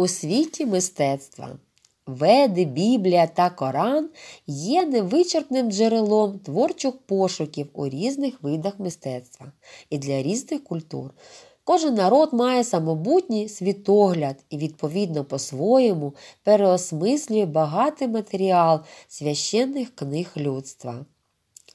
у світі мистецтва. Веди, Біблія та Коран є невичерпним джерелом творчих пошуків у різних видах мистецтва і для різних культур. Кожен народ має самобутній світогляд і, відповідно по-своєму, переосмислює багатий матеріал священних книг людства.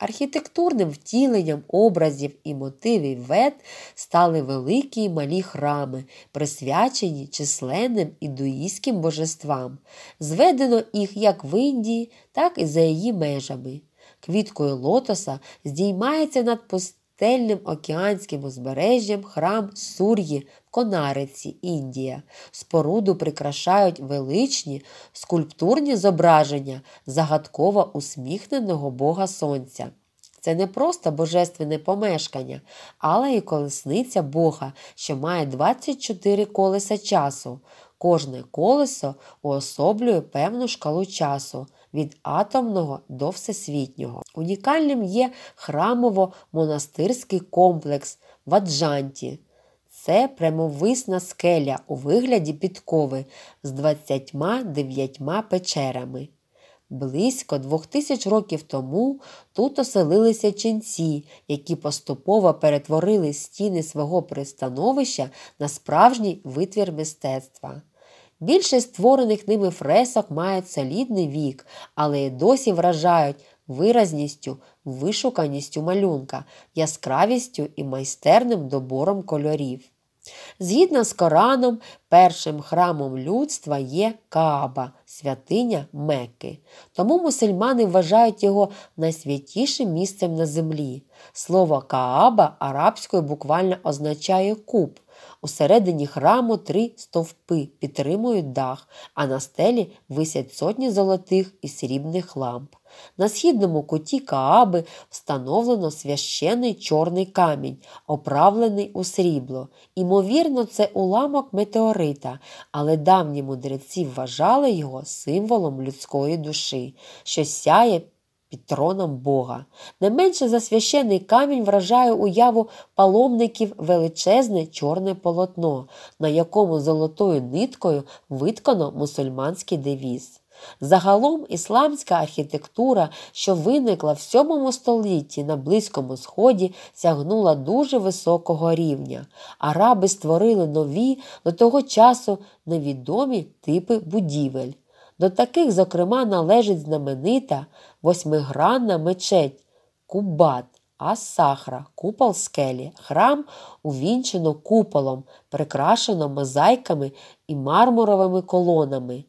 Архітектурним втіленням образів і мотивів вет стали великі й малі храми, присвячені численним індуїзьким божествам. Зведено їх як в Індії, так і за її межами. Квіткою лотоса здіймається над пустим пустельним океанським узбережжям храм Сур'ї в Конариці, Індія. Споруду прикрашають величні скульптурні зображення загадково усміхненого Бога Сонця. Це не просто божественне помешкання, але і колесниця Бога, що має 24 колеса часу. Кожне колесо уособлює певну шкалу часу від атомного до всесвітнього. Унікальним є храмово-монастирський комплекс Ваджанті. Це прямовисна скеля у вигляді підкови з 29 печерами. Близько двох тисяч років тому тут оселилися ченці, які поступово перетворили стіни свого пристановища на справжній витвір мистецтва. Більшість створених ними фресок мають солідний вік, але й досі вражають виразністю, вишуканістю малюнка, яскравістю і майстерним добором кольорів. Згідно з Кораном, першим храмом людства є Кааба, святиня Мекки. Тому мусульмани вважають його найсвятішим місцем на землі. Слово Кааба арабською буквально означає куб. Усередині храму три стовпи підтримують дах, а на стелі висять сотні золотих і срібних ламп. На східному куті Кааби встановлено священий чорний камінь, оправлений у срібло. Імовірно, це уламок метеорита, але давні мудреці вважали його символом людської душі, що сяє під троном Бога. Не менше за священний камінь вражає уяву паломників величезне чорне полотно, на якому золотою ниткою виткано мусульманський девіз. Загалом ісламська архітектура, що виникла в VII столітті на Близькому Сході, сягнула дуже високого рівня. Араби створили нові до того часу невідомі типи будівель. До таких, зокрема, належить знаменита восьмигранна мечеть Кубат. А сахра, купол скелі, храм увінчено куполом, прикрашено мозаїками і мармуровими колонами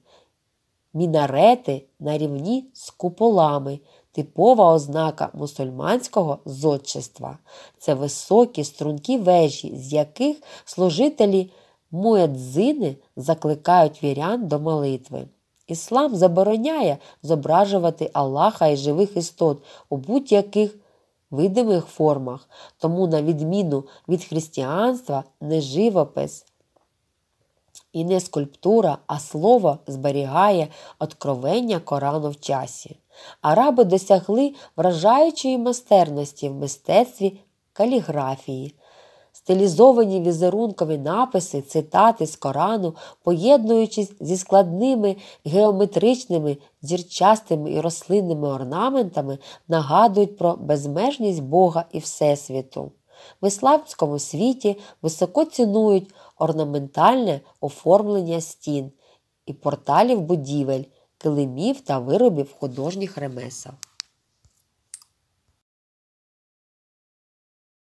мінарети на рівні з куполами, типова ознака мусульманського зодчества. Це високі стрункі вежі, з яких служителі муедзини закликають вірян до молитви. Іслам забороняє зображувати Аллаха і живих істот у будь-яких видимих формах, тому, на відміну від християнства, не живопис. І не скульптура, а слово зберігає откровення Корану в часі. Араби досягли вражаючої майстерності в мистецтві каліграфії. Стилізовані візерункові написи, цитати з Корану, поєднуючись зі складними геометричними, зірчастими і рослинними орнаментами, нагадують про безмежність Бога і Всесвіту. В ісламському світі високо цінують орнаментальне оформлення стін і порталів будівель, килимів та виробів художніх ремесел.